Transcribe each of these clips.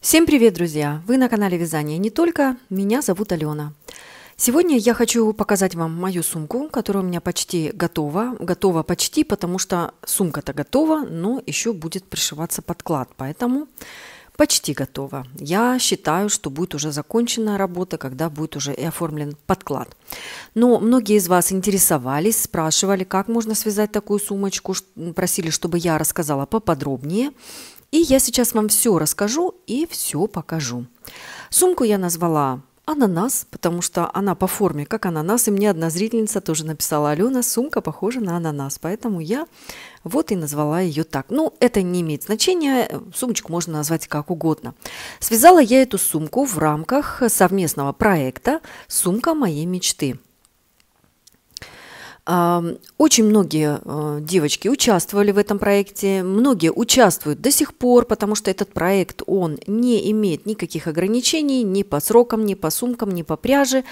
Всем привет, друзья! Вы на канале Вязание не только. Меня зовут Алена. Сегодня я хочу показать вам мою сумку, которая у меня почти готова. Готова почти, потому что сумка-то готова, но еще будет пришиваться подклад. Поэтому почти готова. Я считаю, что будет уже закончена работа, когда будет уже и оформлен подклад. Но многие из вас интересовались, спрашивали, как можно связать такую сумочку, просили, чтобы я рассказала поподробнее. И я сейчас вам все расскажу и все покажу. Сумку я назвала ананас, потому что она по форме как ананас, и мне одна зрительница тоже написала, Алена, сумка похожа на ананас, поэтому я вот и назвала ее так. Ну, это не имеет значения, сумочку можно назвать как угодно. Связала я эту сумку в рамках совместного проекта «Сумка моей мечты». Очень многие э, девочки участвовали в этом проекте, многие участвуют до сих пор, потому что этот проект, он не имеет никаких ограничений ни по срокам, ни по сумкам, ни по пряже.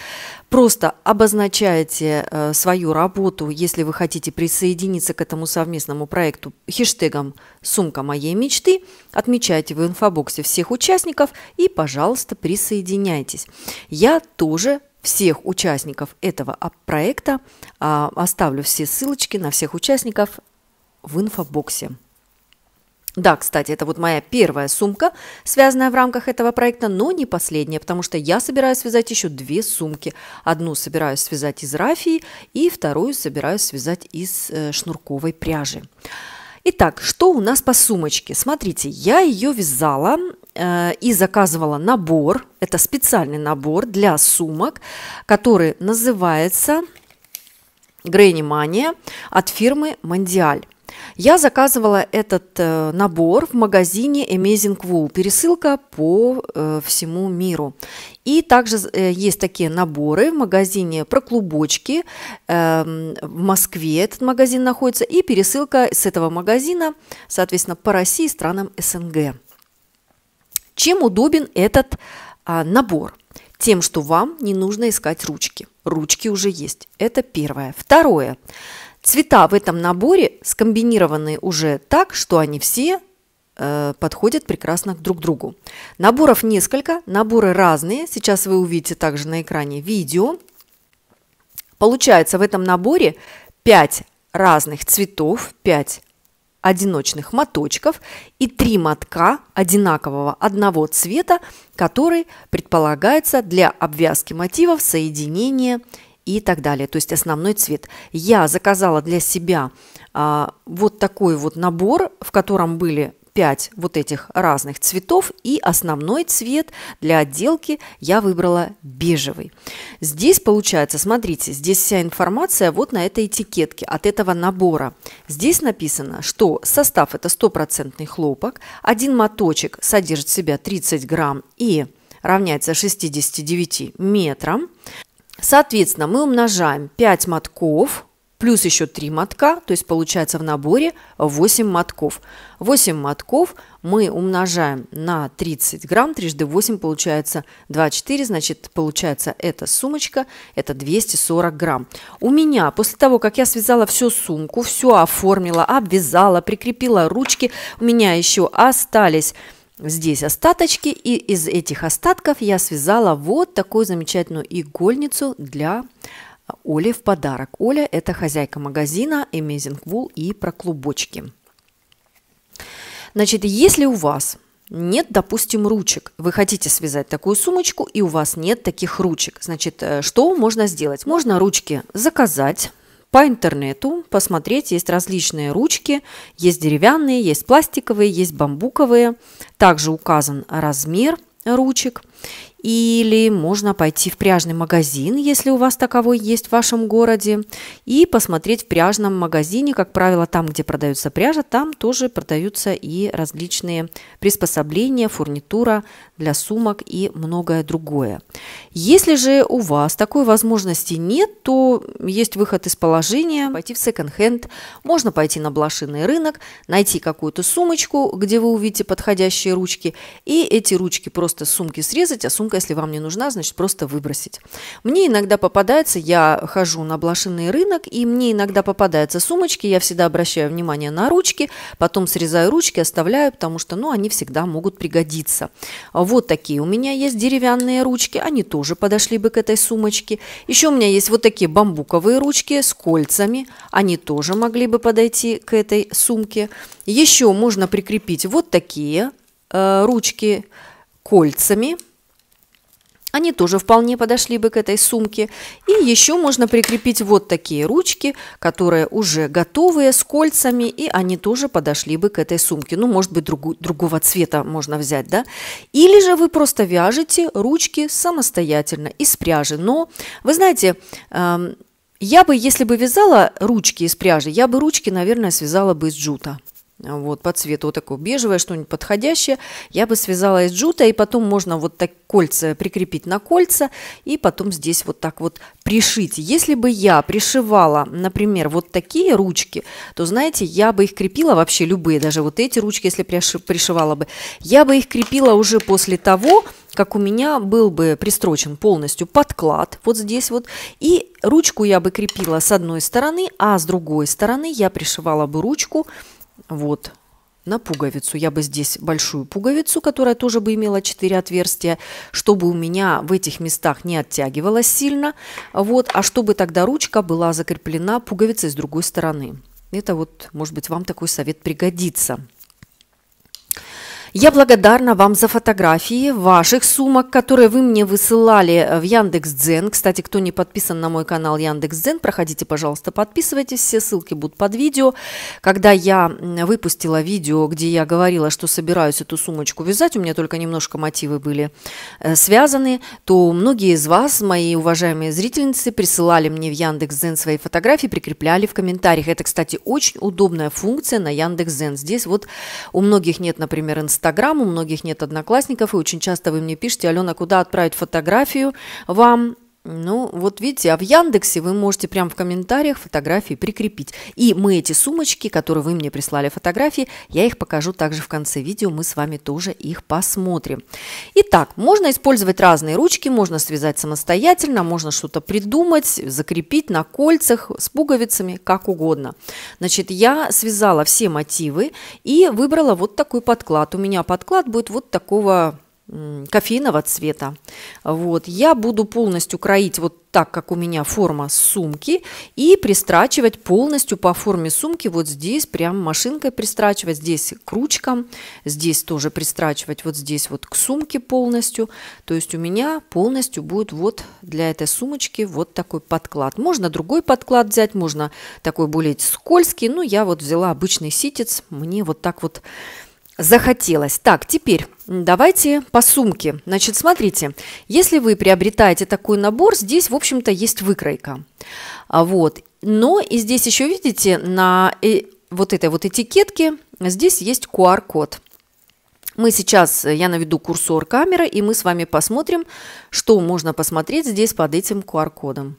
Просто обозначаете э, свою работу, если вы хотите присоединиться к этому совместному проекту хештегом «Сумка моей мечты», отмечайте в инфобоксе всех участников и, пожалуйста, присоединяйтесь. Я тоже всех участников этого а, проекта. А, оставлю все ссылочки на всех участников в инфобоксе. Да, кстати, это вот моя первая сумка, связанная в рамках этого проекта, но не последняя, потому что я собираюсь связать еще две сумки. Одну собираюсь связать из рафии и вторую собираюсь связать из э, шнурковой пряжи. Итак, что у нас по сумочке? Смотрите, я ее вязала э, и заказывала набор. Это специальный набор для сумок, который называется Грэнни Мания от фирмы Мандиаль. Я заказывала этот э, набор в магазине Amazing Wool. Пересылка по э, всему миру. И также э, есть такие наборы в магазине про клубочки. Эм, в Москве этот магазин находится. И пересылка с этого магазина, соответственно, по России и странам СНГ. Чем удобен этот а, набор? Тем, что вам не нужно искать ручки. Ручки уже есть. Это первое. Второе. Цвета в этом наборе скомбинированы уже так, что они все э, подходят прекрасно друг к другу. Наборов несколько, наборы разные. Сейчас вы увидите также на экране видео. Получается в этом наборе 5 разных цветов, 5 одиночных моточков и 3 мотка одинакового одного цвета, который предполагается для обвязки мотивов соединения и так далее. То есть основной цвет. Я заказала для себя а, вот такой вот набор, в котором были 5 вот этих разных цветов и основной цвет для отделки я выбрала бежевый. Здесь получается, смотрите, здесь вся информация вот на этой этикетке от этого набора. Здесь написано, что состав это стопроцентный хлопок, один моточек содержит в себя 30 грамм и равняется 69 метрам. Соответственно, мы умножаем 5 мотков плюс еще 3 мотка, то есть получается в наборе 8 мотков. 8 мотков мы умножаем на 30 грамм, трижды 8 получается 24, значит получается эта сумочка, это 240 грамм. У меня после того, как я связала всю сумку, все оформила, обвязала, прикрепила ручки, у меня еще остались здесь остаточки, и из этих остатков я связала вот такую замечательную игольницу для а, Оли в подарок. Оля – это хозяйка магазина Amazing Wool и про клубочки. Значит, если у вас нет, допустим, ручек. Вы хотите связать такую сумочку, и у вас нет таких ручек. Значит, э, что можно сделать? Можно ручки заказать, по интернету, посмотреть, есть различные ручки, есть деревянные, есть пластиковые, есть бамбуковые. Также указан размер ручек. Или можно пойти в пряжный магазин, если у вас таковой есть в вашем городе, и посмотреть в пряжном магазине. Как правило, там, где продается пряжа, там тоже продаются и различные приспособления, фурнитура для сумок и многое другое. Если же у вас такой возможности нет, то есть выход из положения, пойти в секонд-хенд, можно пойти на блошиный рынок, найти какую-то сумочку, где вы увидите подходящие ручки, и эти ручки просто сумки срезать, а сумка бутылка, если вам не нужна, значит просто выбросить. Мне иногда попадается, я хожу на блошиный рынок, и мне иногда попадаются сумочки, я всегда обращаю внимание на ручки, потом срезаю ручки, оставляю, потому что, ну, они всегда могут пригодиться. Вот такие у меня есть деревянные ручки, они тоже подошли бы к этой сумочке. Еще у меня есть вот такие бамбуковые ручки с кольцами, они тоже могли бы подойти к этой сумке. Еще можно прикрепить вот такие э, ручки кольцами – они тоже вполне подошли бы к этой сумке. И еще можно прикрепить вот такие ручки, которые уже готовые с кольцами, и они тоже подошли бы к этой сумке. Ну, может быть, другу, другого цвета можно взять, да? Или же вы просто вяжете ручки самостоятельно из пряжи. Но, вы знаете, эм, я бы, если бы вязала ручки из пряжи, я бы ручки, наверное, связала бы из джута вот по цвету, вот такое бежевое, что-нибудь подходящее, я бы связала из джута, и потом можно вот так кольца прикрепить на кольца, и потом здесь вот так вот пришить. Если бы я пришивала, например, вот такие ручки, то, знаете, я бы их крепила вообще любые, даже вот эти ручки, если пришивала бы, я бы их крепила уже после того, как у меня был бы пристрочен полностью подклад, вот здесь вот, и ручку я бы крепила с одной стороны, а с другой стороны я пришивала бы ручку, вот, на пуговицу. Я бы здесь большую пуговицу, которая тоже бы имела 4 отверстия, чтобы у меня в этих местах не оттягивалась сильно, вот, а чтобы тогда ручка была закреплена пуговицей с другой стороны. Это вот, может быть, вам такой совет пригодится. Я благодарна вам за фотографии ваших сумок, которые вы мне высылали э, в Яндекс.Дзен. Кстати, кто не подписан на мой канал Яндекс.Дзен, проходите, пожалуйста, подписывайтесь. Все ссылки будут под видео. Когда я выпустила видео, где я говорила, что собираюсь эту сумочку вязать, у меня только немножко мотивы были э, связаны, то многие из вас, мои уважаемые зрительницы, присылали мне в Яндекс.Дзен свои фотографии, прикрепляли в комментариях. Это, кстати, очень удобная функция на Яндекс.Дзен. Здесь вот у многих нет, например, инстаграма, Инстаграм, у многих нет одноклассников, и очень часто вы мне пишете, Алена, куда отправить фотографию вам? Ну, вот видите, а в Яндексе вы можете прямо в комментариях фотографии прикрепить. И мы эти сумочки, которые вы мне прислали фотографии, я их покажу также в конце видео, мы с вами тоже их посмотрим. Итак, можно использовать разные ручки, можно связать самостоятельно, можно что-то придумать, закрепить на кольцах, с пуговицами, как угодно. Значит, я связала все мотивы и выбрала вот такой подклад. У меня подклад будет вот такого кофейного цвета. Вот. Я буду полностью кроить вот так, как у меня форма сумки, и пристрачивать полностью по форме сумки вот здесь, прям машинкой пристрачивать, здесь к ручкам, здесь тоже пристрачивать вот здесь вот к сумке полностью. То есть у меня полностью будет вот для этой сумочки вот такой подклад. Можно другой подклад взять, можно такой более скользкий, Ну я вот взяла обычный ситец, мне вот так вот захотелось. Так, теперь давайте по сумке. Значит, смотрите, если вы приобретаете такой набор, здесь, в общем-то, есть выкройка. А, вот. Но и здесь еще, видите, на э, вот этой вот этикетке здесь есть QR-код. Мы сейчас, я наведу курсор камеры, и мы с вами посмотрим, что можно посмотреть здесь под этим QR-кодом.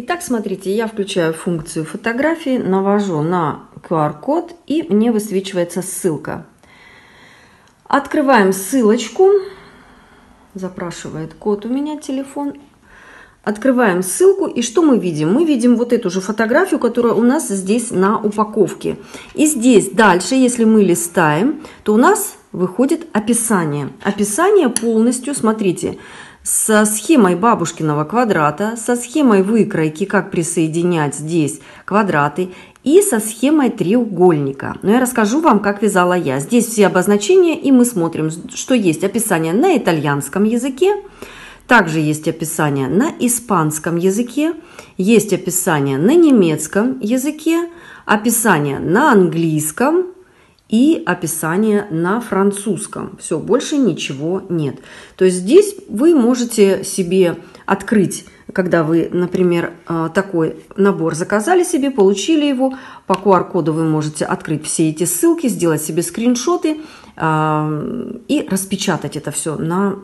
Итак, смотрите, я включаю функцию фотографии, навожу на QR-код и мне высвечивается ссылка. Открываем ссылочку. Запрашивает код у меня телефон. Открываем ссылку и что мы видим? Мы видим вот эту же фотографию, которая у нас здесь на упаковке. И здесь дальше, если мы листаем, то у нас выходит описание. Описание полностью, смотрите, со схемой бабушкиного квадрата, со схемой выкройки, как присоединять здесь квадраты, и со схемой треугольника. Но я расскажу вам, как вязала я. Здесь все обозначения, и мы смотрим, что есть описание на итальянском языке, также есть описание на испанском языке, есть описание на немецком языке, описание на английском и описание на французском. Все, больше ничего нет. То есть здесь вы можете себе открыть, когда вы, например, э, такой набор заказали себе, получили его, по QR-коду вы можете открыть все эти ссылки, сделать себе скриншоты э, и распечатать это все на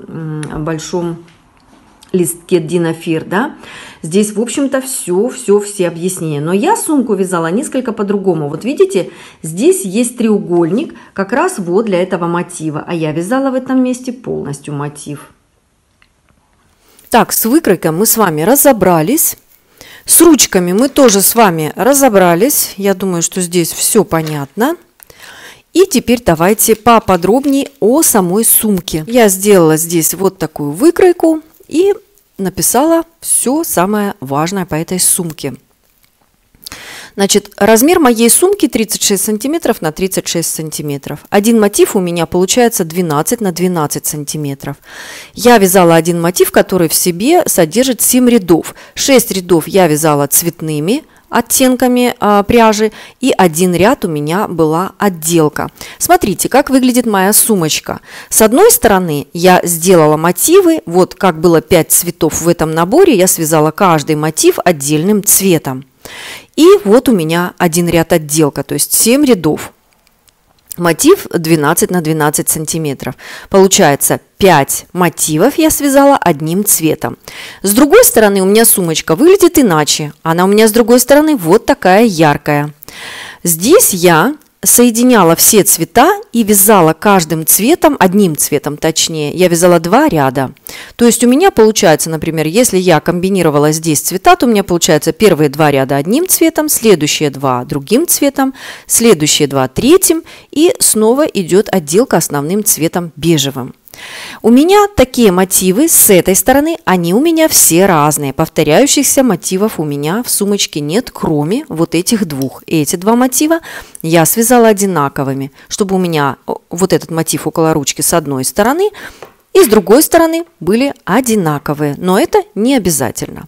большом листке динофир, да, здесь, в общем-то, все, все, все объяснения. Но я сумку вязала несколько по-другому. Вот видите, здесь есть треугольник, как раз вот для этого мотива, а я вязала в этом месте полностью мотив. Так, с выкройком мы с вами разобрались. С ручками мы тоже с вами разобрались. Я думаю, что здесь все понятно. И теперь давайте поподробнее о самой сумке. Я сделала здесь вот такую выкройку и написала все самое важное по этой сумке. Значит, размер моей сумки 36 сантиметров на 36 сантиметров. Один мотив у меня получается 12 на 12 сантиметров. Я вязала один мотив, который в себе содержит 7 рядов. 6 рядов я вязала цветными, оттенками а, пряжи и один ряд у меня была отделка. Смотрите, как выглядит моя сумочка. С одной стороны я сделала мотивы, вот как было 5 цветов в этом наборе, я связала каждый мотив отдельным цветом. И вот у меня один ряд отделка, то есть 7 рядов. Мотив 12 на 12 сантиметров. Получается 5 мотивов я связала одним цветом. С другой стороны у меня сумочка выглядит иначе. Она у меня с другой стороны вот такая яркая. Здесь я соединяла все цвета и вязала каждым цветом, одним цветом точнее, я вязала два ряда. То есть у меня получается, например, если я комбинировала здесь цвета, то у меня получается первые два ряда одним цветом, следующие два другим цветом, следующие два третьим и снова идет отделка основным цветом бежевым. У меня такие мотивы с этой стороны, они у меня все разные. Повторяющихся мотивов у меня в сумочке нет, кроме вот этих двух. Эти два мотива я связала одинаковыми, чтобы у меня вот этот мотив около ручки с одной стороны и с другой стороны были одинаковые, но это не обязательно.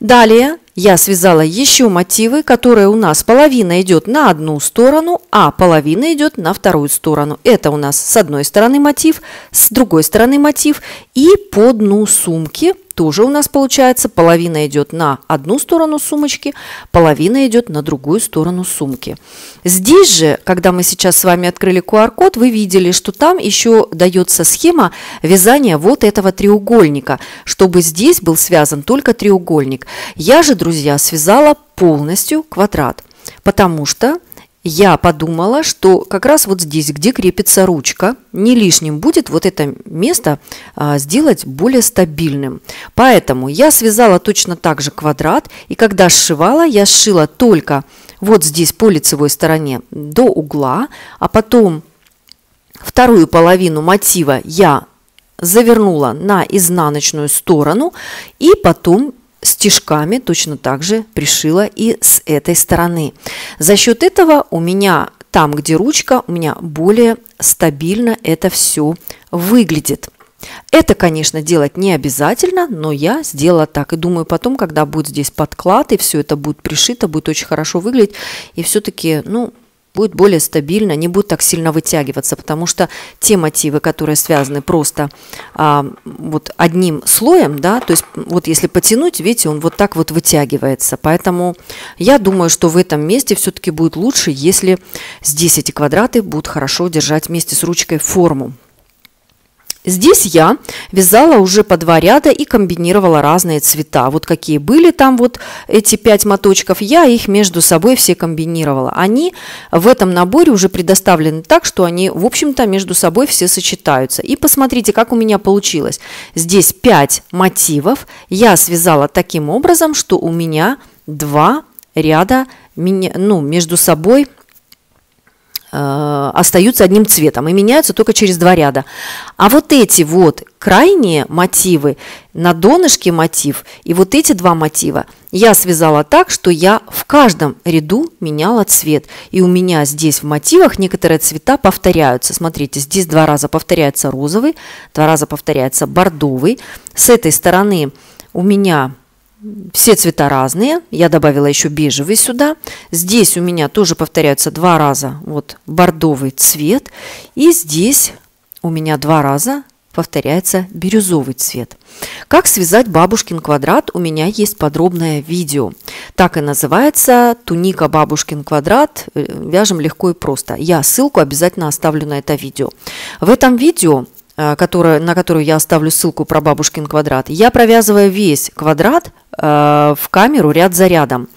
Далее я связала еще мотивы, которые у нас половина идет на одну сторону, а половина идет на вторую сторону. Это у нас с одной стороны мотив, с другой стороны мотив и по дну сумки тоже у нас получается половина идет на одну сторону сумочки, половина идет на другую сторону сумки. Здесь же, когда мы сейчас с вами открыли QR-код, вы видели, что там еще дается схема вязания вот этого треугольника, чтобы здесь был связан только треугольник. Я же, друзья, связала полностью квадрат, потому что я подумала, что как раз вот здесь, где крепится ручка, не лишним будет вот это место а, сделать более стабильным. Поэтому я связала точно так же квадрат, и когда сшивала, я сшила только вот здесь по лицевой стороне до угла, а потом вторую половину мотива я завернула на изнаночную сторону и потом стежками точно так же пришила и с этой стороны. За счет этого у меня там, где ручка, у меня более стабильно это все выглядит. Это, конечно, делать не обязательно, но я сделала так. И думаю, потом, когда будет здесь подклад, и все это будет пришито, будет очень хорошо выглядеть. И все-таки, ну, будет более стабильно, не будет так сильно вытягиваться, потому что те мотивы, которые связаны просто а, вот одним слоем, да, то есть вот если потянуть, видите, он вот так вот вытягивается, поэтому я думаю, что в этом месте все-таки будет лучше, если здесь эти квадраты будут хорошо держать вместе с ручкой форму. Здесь я вязала уже по два ряда и комбинировала разные цвета. Вот какие были там вот эти пять моточков, я их между собой все комбинировала. Они в этом наборе уже предоставлены так, что они, в общем-то, между собой все сочетаются. И посмотрите, как у меня получилось. Здесь 5 мотивов я связала таким образом, что у меня два ряда ну, между собой Э, остаются одним цветом и меняются только через два ряда. А вот эти вот крайние мотивы, на донышке мотив и вот эти два мотива я связала так, что я в каждом ряду меняла цвет. И у меня здесь в мотивах некоторые цвета повторяются. Смотрите, здесь два раза повторяется розовый, два раза повторяется бордовый. С этой стороны у меня все цвета разные. Я добавила еще бежевый сюда. Здесь у меня тоже повторяются два раза вот бордовый цвет. И здесь у меня два раза повторяется бирюзовый цвет. Как связать бабушкин квадрат, у меня есть подробное видео. Так и называется «Туника бабушкин квадрат. Э, вяжем легко и просто». Я ссылку обязательно оставлю на это видео. В этом видео Э, которая, на которую я оставлю ссылку про бабушкин квадрат, я провязываю весь квадрат э, в камеру ряд за рядом.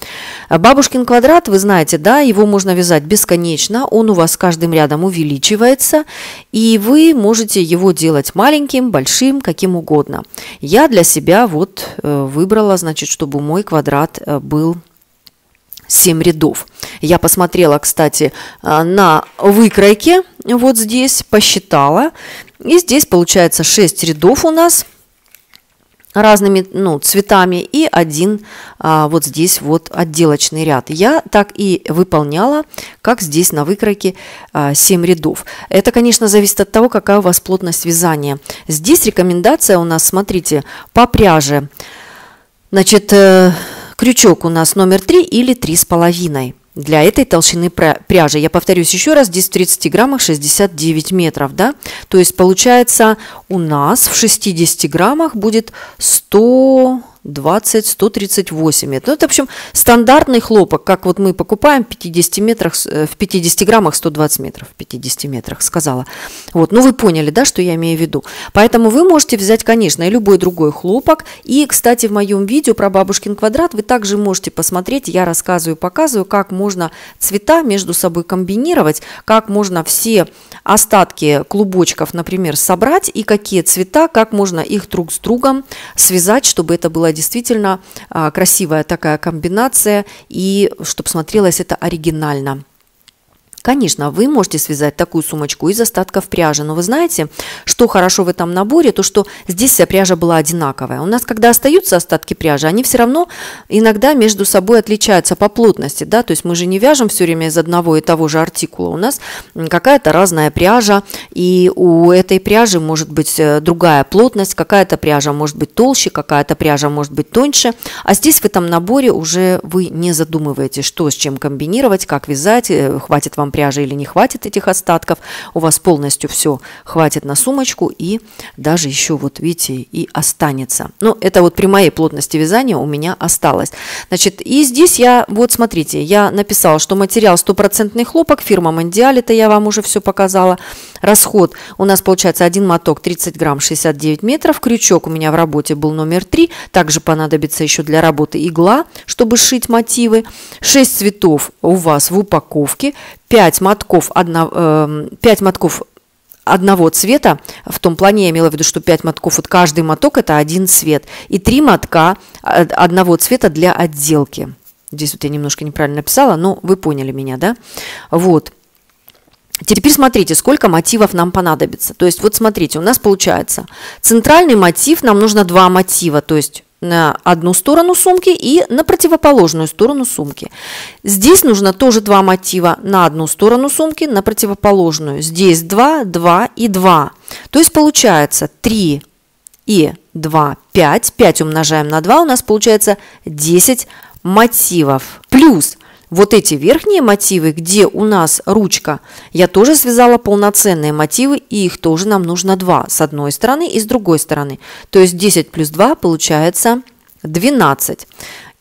Бабушкин квадрат, вы знаете, да, его можно вязать бесконечно, он у вас с каждым рядом увеличивается, и вы можете его делать маленьким, большим, каким угодно. Я для себя вот э, выбрала, значит, чтобы мой квадрат был 7 рядов. Я посмотрела, кстати, на выкройке вот здесь, посчитала. И здесь получается 6 рядов у нас разными ну, цветами и один а, вот здесь вот отделочный ряд. Я так и выполняла, как здесь на выкройке а, 7 рядов. Это, конечно, зависит от того, какая у вас плотность вязания. Здесь рекомендация у нас, смотрите, по пряже. Значит, э, крючок у нас номер 3 или 3,5 для этой толщины пряжи. Я повторюсь еще раз, здесь в 30 граммах 69 метров, да? То есть получается у нас в 60 граммах будет 100 20, 138 метров. Ну, это, в общем, стандартный хлопок, как вот мы покупаем в 50, метрах, э, в 50 граммах 120 метров, в 50 метрах, сказала. Вот, ну вы поняли, да, что я имею в виду. Поэтому вы можете взять, конечно, и любой другой хлопок. И, кстати, в моем видео про бабушкин квадрат вы также можете посмотреть, я рассказываю, показываю, как можно цвета между собой комбинировать, как можно все остатки клубочков, например, собрать и какие цвета, как можно их друг с другом связать, чтобы это было действительно а, красивая такая комбинация, и чтобы смотрелось это оригинально. Конечно, вы можете связать такую сумочку из остатков пряжи, но вы знаете, что хорошо в этом наборе, то что здесь вся пряжа была одинаковая. У нас, когда остаются остатки пряжи, они все равно иногда между собой отличаются по плотности, да, то есть мы же не вяжем все время из одного и того же артикула, у нас какая-то разная пряжа, и у этой пряжи может быть э, другая плотность, какая-то пряжа может быть толще, какая-то пряжа может быть тоньше, а здесь в этом наборе уже вы не задумываетесь, что с чем комбинировать, как вязать, э, хватит вам пряжи или не хватит этих остатков, у вас полностью все хватит на сумочку и даже еще вот видите и останется. но ну, это вот при моей плотности вязания у меня осталось. Значит и здесь я вот смотрите я написала, что материал стопроцентный хлопок фирма Мондиаль, это я вам уже все показала. Расход у нас получается один моток 30 грамм 69 метров. Крючок у меня в работе был номер 3. Также понадобится еще для работы игла, чтобы шить мотивы. 6 цветов у вас в упаковке. 5 мотков, одно, 5 эм, мотков одного цвета, в том плане я имела в виду, что 5 мотков, вот каждый моток это один цвет, и 3 мотка одного цвета для отделки. Здесь вот я немножко неправильно написала, но вы поняли меня, да? Вот. Теперь смотрите, сколько мотивов нам понадобится. То есть вот смотрите, у нас получается центральный мотив, нам нужно два мотива, то есть на одну сторону сумки и на противоположную сторону сумки. Здесь нужно тоже два мотива на одну сторону сумки, на противоположную. Здесь два, два и два. То есть получается 3 и 2, 5. 5 умножаем на 2, у нас получается 10 мотивов. Плюс вот эти верхние мотивы, где у нас ручка, я тоже связала полноценные мотивы, и их тоже нам нужно два с одной стороны и с другой стороны. То есть 10 плюс 2 получается 12.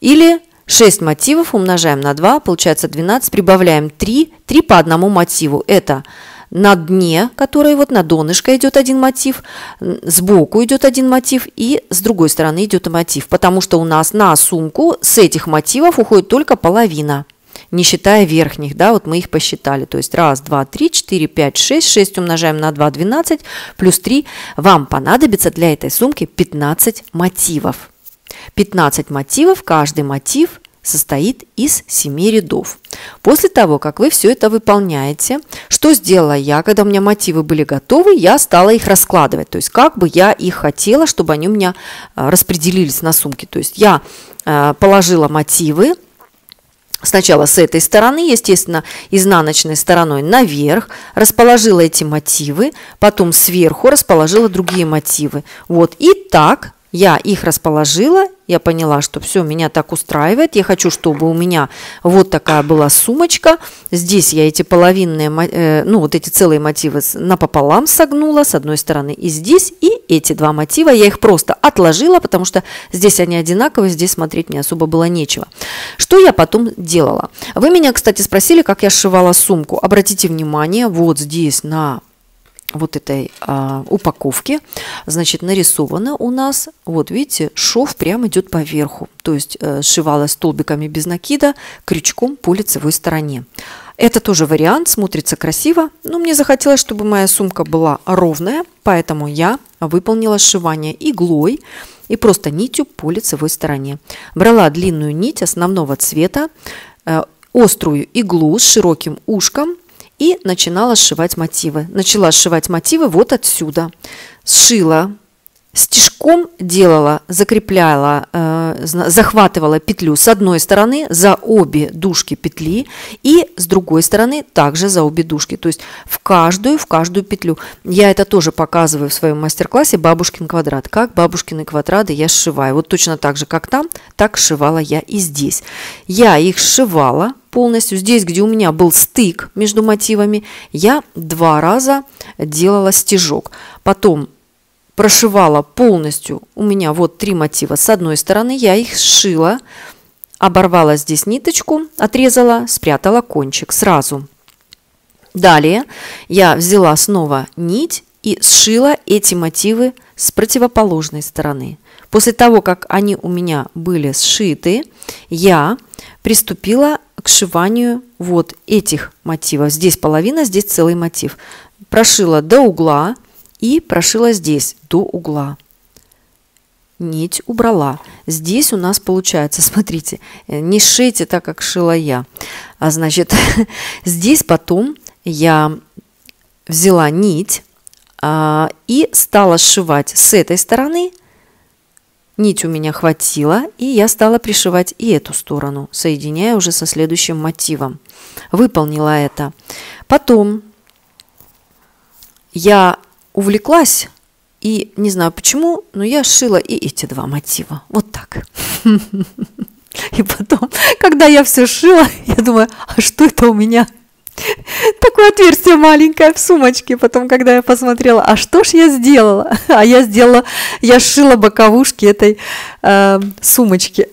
Или 6 мотивов умножаем на 2, получается 12, прибавляем 3, 3 по одному мотиву. Это на дне, который вот на донышко идет один мотив, сбоку идет один мотив и с другой стороны идет мотив, потому что у нас на сумку с этих мотивов уходит только половина не считая верхних, да, вот мы их посчитали, то есть 1, 2, 3, 4, 5, 6, 6 умножаем на 2, 12, плюс 3, вам понадобится для этой сумки 15 мотивов. 15 мотивов, каждый мотив состоит из 7 рядов. После того, как вы все это выполняете, что сделала я, когда у меня мотивы были готовы, я стала их раскладывать, то есть как бы я их хотела, чтобы они у меня а, распределились на сумке. То есть я а, положила мотивы, Сначала с этой стороны, естественно, изнаночной стороной наверх расположила эти мотивы, потом сверху расположила другие мотивы. Вот и так я их расположила, я поняла, что все, меня так устраивает, я хочу, чтобы у меня вот такая была сумочка, здесь я эти половинные, э, ну вот эти целые мотивы напополам согнула, с одной стороны и здесь, и эти два мотива, я их просто отложила, потому что здесь они одинаковые, здесь смотреть мне особо было нечего. Что я потом делала? Вы меня, кстати, спросили, как я сшивала сумку. Обратите внимание, вот здесь на вот этой а, упаковки, значит, нарисовано у нас, вот видите, шов прямо идет по верху, то есть э, сшивалась столбиками без накида, крючком по лицевой стороне. Это тоже вариант, смотрится красиво, но мне захотелось, чтобы моя сумка была ровная, поэтому я выполнила сшивание иглой и просто нитью по лицевой стороне. Брала длинную нить основного цвета, э, острую иглу с широким ушком, и начинала сшивать мотивы. Начала сшивать мотивы вот отсюда. Сшила стежком делала, закрепляла, э, захватывала петлю с одной стороны за обе дужки петли и с другой стороны также за обе дужки, то есть в каждую, в каждую петлю. Я это тоже показываю в своем мастер-классе «Бабушкин квадрат», как бабушкины квадраты я сшиваю. Вот точно так же, как там, так сшивала я и здесь. Я их сшивала полностью, здесь, где у меня был стык между мотивами, я два раза делала стежок. Потом прошивала полностью. У меня вот три мотива. С одной стороны я их сшила, оборвала здесь ниточку, отрезала, спрятала кончик сразу. Далее я взяла снова нить и сшила эти мотивы с противоположной стороны. После того, как они у меня были сшиты, я приступила к сшиванию вот этих мотивов. Здесь половина, здесь целый мотив. Прошила до угла, и прошила здесь до угла. Нить убрала. Здесь у нас получается, смотрите, э, не шейте так, как шила я. А значит, здесь потом я взяла нить а, и стала сшивать с этой стороны. Нить у меня хватило, и я стала пришивать и эту сторону, соединяя уже со следующим мотивом. Выполнила это. Потом я увлеклась, и не знаю почему, но я шила и эти два мотива. Вот так. И потом, когда я все шила, я думаю, а что это у меня? Такое отверстие маленькое в сумочке. Потом, когда я посмотрела, а что ж я сделала? А я сделала, я шила боковушки этой э, сумочки.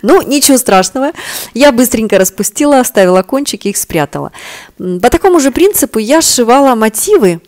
Ну, ничего страшного. Я быстренько распустила, оставила кончики, их спрятала. По такому же принципу я сшивала мотивы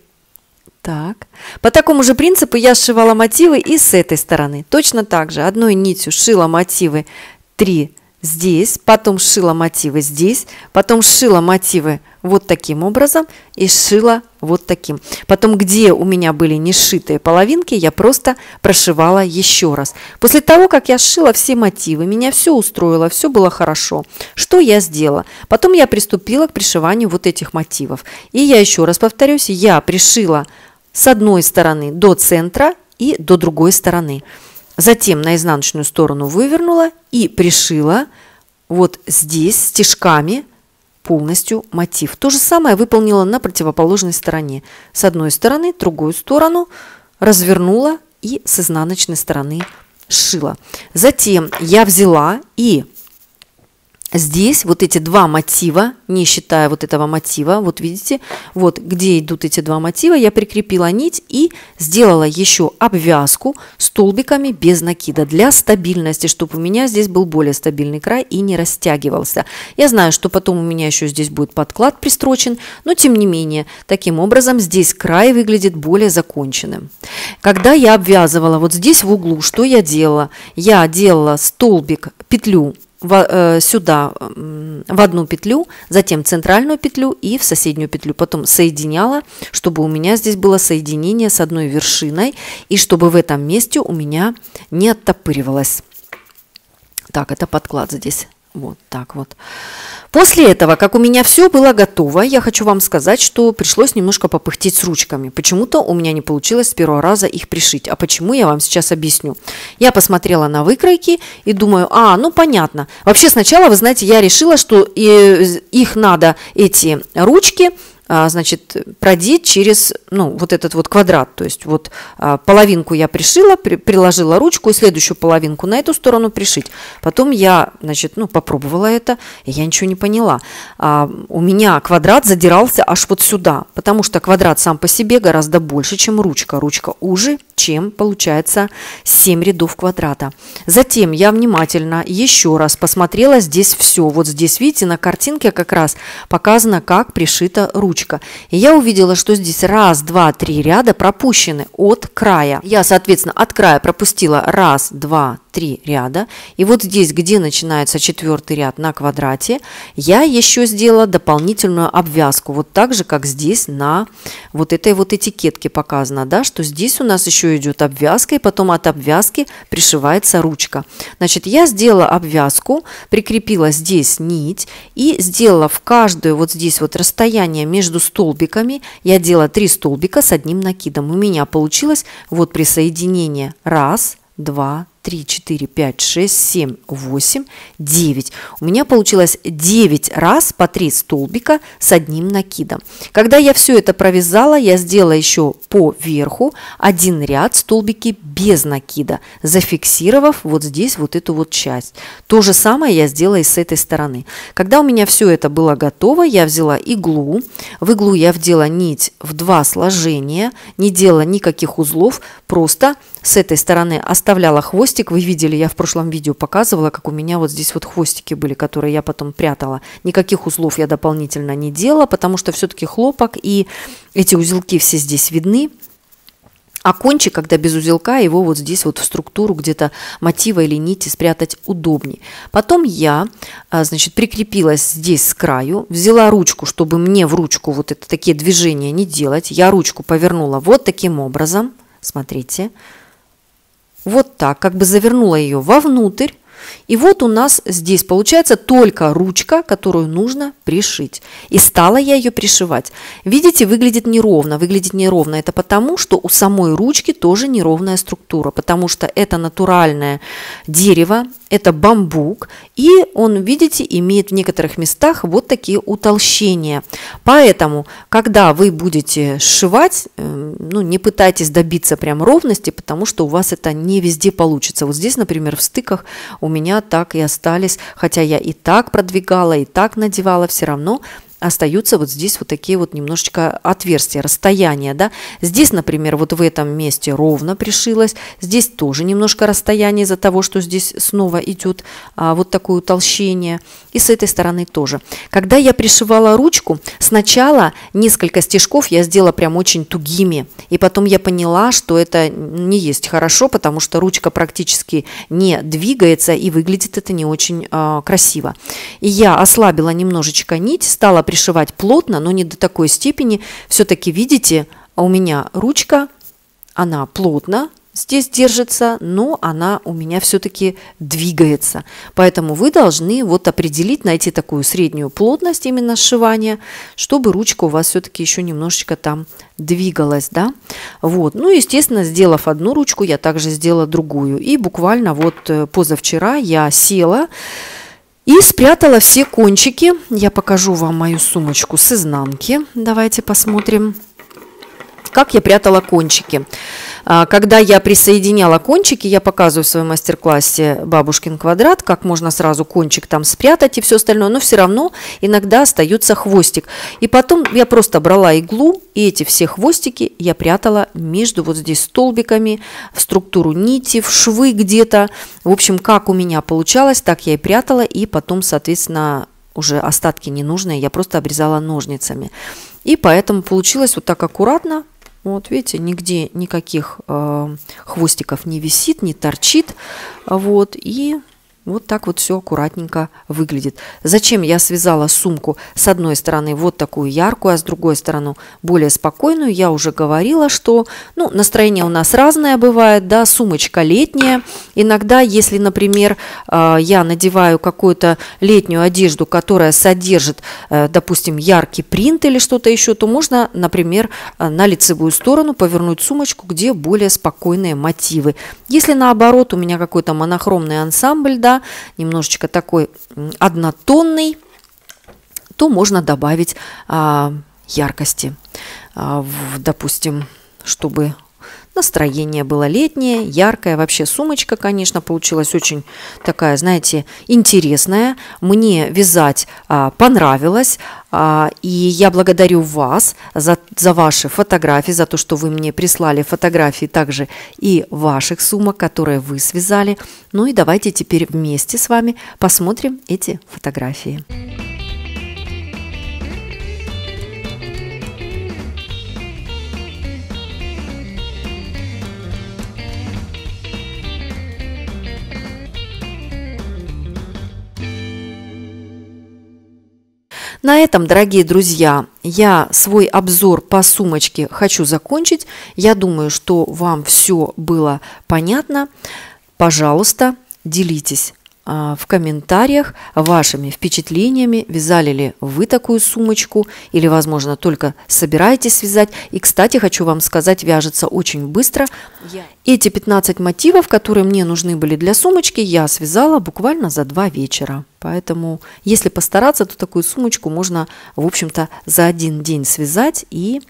так. По такому же принципу я сшивала мотивы и с этой стороны. Точно так же одной нитью шила мотивы 3 здесь, потом сшила мотивы здесь, потом сшила мотивы вот таким образом и сшила вот таким. Потом, где у меня были не сшитые половинки, я просто прошивала еще раз. После того, как я сшила все мотивы, меня все устроило, все было хорошо. Что я сделала? Потом я приступила к пришиванию вот этих мотивов. И я еще раз повторюсь, я пришила с одной стороны до центра и до другой стороны. Затем на изнаночную сторону вывернула и пришила вот здесь стежками полностью мотив. То же самое выполнила на противоположной стороне. С одной стороны, другую сторону развернула и с изнаночной стороны сшила. Затем я взяла и Здесь вот эти два мотива, не считая вот этого мотива, вот видите, вот где идут эти два мотива, я прикрепила нить и сделала еще обвязку столбиками без накида для стабильности, чтобы у меня здесь был более стабильный край и не растягивался. Я знаю, что потом у меня еще здесь будет подклад пристрочен, но тем не менее, таким образом здесь край выглядит более законченным. Когда я обвязывала вот здесь в углу, что я делала? Я делала столбик, петлю в, э, сюда в одну петлю, затем центральную петлю и в соседнюю петлю. Потом соединяла, чтобы у меня здесь было соединение с одной вершиной и чтобы в этом месте у меня не оттопыривалось. Так, это подклад здесь вот так вот. После этого, как у меня все было готово, я хочу вам сказать, что пришлось немножко попыхтеть с ручками. Почему-то у меня не получилось с первого раза их пришить. А почему, я вам сейчас объясню. Я посмотрела на выкройки и думаю, а, ну понятно. Вообще сначала, вы знаете, я решила, что э, их надо, эти ручки, а, значит, продеть через ну, вот этот вот квадрат. То есть вот а, половинку я пришила, при, приложила ручку и следующую половинку на эту сторону пришить. Потом я, значит, ну, попробовала это, и я ничего не поняла. А, у меня квадрат задирался аж вот сюда, потому что квадрат сам по себе гораздо больше, чем ручка. Ручка уже чем получается 7 рядов квадрата. Затем я внимательно еще раз посмотрела здесь все. Вот здесь, видите, на картинке как раз показано, как пришита ручка. И я увидела, что здесь раз, два, три ряда пропущены от края. Я, соответственно, от края пропустила раз, два, три ряда. И вот здесь, где начинается четвертый ряд на квадрате, я еще сделала дополнительную обвязку. Вот так же, как здесь на вот этой вот этикетке показано, да, что здесь у нас еще идет обвязка, и потом от обвязки пришивается ручка. Значит, я сделала обвязку, прикрепила здесь нить и сделала в каждую вот здесь вот расстояние между столбиками. Я делала три столбика с одним накидом. У меня получилось вот присоединение раз, два, 3, 4, 5, 6, 7, 8, 9. У меня получилось 9 раз по 3 столбика с одним накидом. Когда я все это провязала, я сделала еще по верху один ряд столбики без накида, зафиксировав вот здесь вот эту вот часть. То же самое я сделала и с этой стороны. Когда у меня все это было готово, я взяла иглу. В иглу я вдела нить в два сложения, не делала никаких узлов, просто с этой стороны оставляла хвост хвостик вы видели, я в прошлом видео показывала, как у меня вот здесь вот хвостики были, которые я потом прятала. Никаких узлов я дополнительно не делала, потому что все-таки хлопок и эти узелки все здесь видны. А кончик, когда без узелка, его вот здесь вот в структуру где-то мотива или нити спрятать удобнее. Потом я, а, значит, прикрепилась здесь с краю, взяла ручку, чтобы мне в ручку вот это, такие движения не делать. Я ручку повернула вот таким образом, смотрите, смотрите вот так, как бы завернула ее вовнутрь, и вот у нас здесь получается только ручка, которую нужно пришить. И стала я ее пришивать. Видите, выглядит неровно. Выглядит неровно это потому, что у самой ручки тоже неровная структура, потому что это натуральное дерево, это бамбук, и он, видите, имеет в некоторых местах вот такие утолщения. Поэтому, когда вы будете сшивать, эм, ну, не пытайтесь добиться прям ровности, потому что у вас это не везде получится. Вот здесь, например, в стыках у у меня так и остались, хотя я и так продвигала, и так надевала, все равно остаются вот здесь вот такие вот немножечко отверстия, расстояния, да. Здесь, например, вот в этом месте ровно пришилось, здесь тоже немножко расстояние из-за того, что здесь снова идет а, вот такое утолщение, и с этой стороны тоже. Когда я пришивала ручку, сначала несколько стежков я сделала прям очень тугими, и потом я поняла, что это не есть хорошо, потому что ручка практически не двигается, и выглядит это не очень а, красиво. И я ослабила немножечко нить, стала пришивать плотно, но не до такой степени. Все-таки видите, а у меня ручка, она плотно здесь держится, но она у меня все-таки двигается. Поэтому вы должны вот определить, найти такую среднюю плотность именно сшивания, чтобы ручка у вас все-таки еще немножечко там двигалась, да. Вот, ну, естественно, сделав одну ручку, я также сделала другую. И буквально вот э, позавчера я села, и спрятала все кончики. Я покажу вам мою сумочку с изнанки. Давайте посмотрим как я прятала кончики. А, когда я присоединяла кончики, я показываю в своем мастер-классе бабушкин квадрат, как можно сразу кончик там спрятать и все остальное, но все равно иногда остается хвостик. И потом я просто брала иглу, и эти все хвостики я прятала между вот здесь столбиками, в структуру нити, в швы где-то. В общем, как у меня получалось, так я и прятала, и потом, соответственно, уже остатки ненужные, я просто обрезала ножницами. И поэтому получилось вот так аккуратно, вот видите, нигде никаких э, хвостиков не висит, не торчит. Вот, и вот так вот все аккуратненько выглядит. Зачем я связала сумку с одной стороны вот такую яркую, а с другой стороны более спокойную? Я уже говорила, что ну, настроение у нас разное бывает, да, сумочка летняя. Иногда, если, например, а, я надеваю какую-то летнюю одежду, которая содержит, э, допустим, яркий принт или что-то еще, то можно, например, э, на лицевую сторону повернуть сумочку, где более спокойные мотивы. Если наоборот у меня какой-то монохромный ансамбль, да, немножечко такой однотонный, то можно добавить а, яркости, а, в, допустим, чтобы Настроение было летнее, яркое. Вообще сумочка, конечно, получилась очень такая, знаете, интересная. Мне вязать а, понравилось. А, и я благодарю вас за, за ваши фотографии, за то, что вы мне прислали фотографии также и ваших сумок, которые вы связали. Ну и давайте теперь вместе с вами посмотрим эти фотографии. Фотографии. На этом, дорогие друзья, я свой обзор по сумочке хочу закончить. Я думаю, что вам все было понятно. Пожалуйста, делитесь а, в комментариях вашими впечатлениями, вязали ли вы такую сумочку или, возможно, только собираетесь вязать. И, кстати, хочу вам сказать, вяжется очень быстро. Эти 15 мотивов, которые мне нужны были для сумочки, я связала буквально за два вечера. Поэтому, если постараться, то такую сумочку можно, в общем-то, за один день связать. И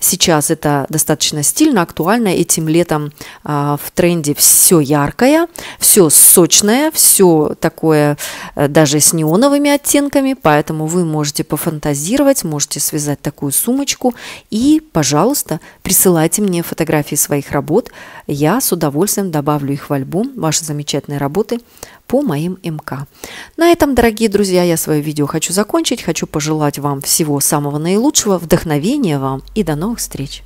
сейчас это достаточно стильно, актуально. Этим летом а, в тренде все яркое, все сочное, все такое э, даже с неоновыми оттенками. Поэтому вы можете пофантазировать, можете связать такую сумочку. И, пожалуйста, присылайте мне фотографии своих работ. Я с удовольствием добавлю их в альбом. Ваши замечательные работы – по моим МК. На этом, дорогие друзья, я свое видео хочу закончить. Хочу пожелать вам всего самого наилучшего, вдохновения вам и до новых встреч!